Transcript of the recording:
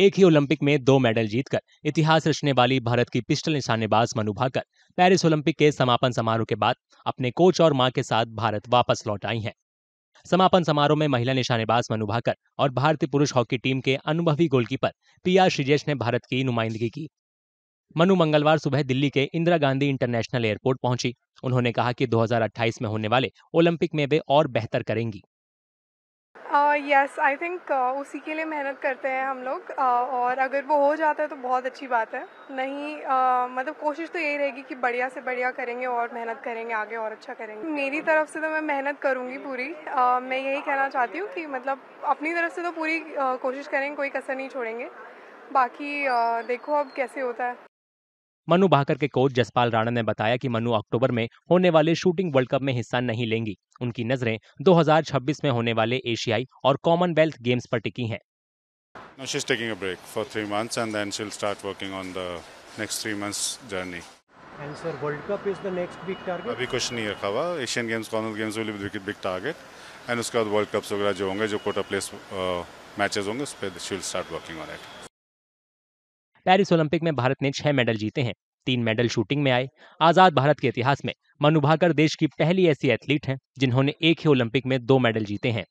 एक ही ओलंपिक में दो मेडल जीतकर इतिहास रचने वाली भारत की पिस्टल निशानेबाज मनु भाकर पेरिस ओलंपिक के समापन समारोह के बाद अपने कोच और मां के साथ भारत वापस लौट आई हैं समापन समारोह में महिला निशानेबाज मनु भाकर और भारतीय पुरुष हॉकी टीम के अनुभवी गोलकीपर पी आर श्रीजेश ने भारत की नुमाइंदगी की मनु मंगलवार सुबह दिल्ली के इंदिरा गांधी इंटरनेशनल एयरपोर्ट पहुंची उन्होंने कहा कि 2028 में होने वाले ओलंपिक में वे और बेहतर करेंगी यस आई थिंक उसी के लिए मेहनत करते हैं हम लोग uh, और अगर वो हो जाता है तो बहुत अच्छी बात है नहीं uh, मतलब कोशिश तो यही रहेगी कि बढ़िया से बढ़िया करेंगे और मेहनत करेंगे आगे और अच्छा करेंगे मेरी तरफ से तो मैं मेहनत करूँगी पूरी uh, मैं यही कहना चाहती हूँ कि मतलब अपनी तरफ से तो पूरी uh, कोशिश करेंगे कोई कसर नहीं छोड़ेंगे बाकी uh, देखो अब कैसे होता है मनु भाकर के कोच जसपाल राणा ने बताया कि मनु अक्टूबर में होने वाले शूटिंग वर्ल्ड कप में हिस्सा नहीं लेंगी उनकी नजरें 2026 में होने वाले एशियाई और कॉमनवेल्थ गेम्स पर टिकी हैं Now she's taking a break for three months and then she'll start working on the next three months journey. And sir, World Cup is the next big target? अभी कुछ नहीं रखा हुआ एंड उसके बाद वर्ल्ड कप्स वगैरह जो होंगे जो कोटा प्लेस मैचेस होंगे उस पर she start working on Paris Olympic में भारत ने छह मेडल जीते हैं तीन मेडल शूटिंग में आए आज़ाद भारत के इतिहास में मनुभाकर देश की पहली ऐसी एथलीट हैं जिन्होंने एक ही ओलंपिक में दो मेडल जीते हैं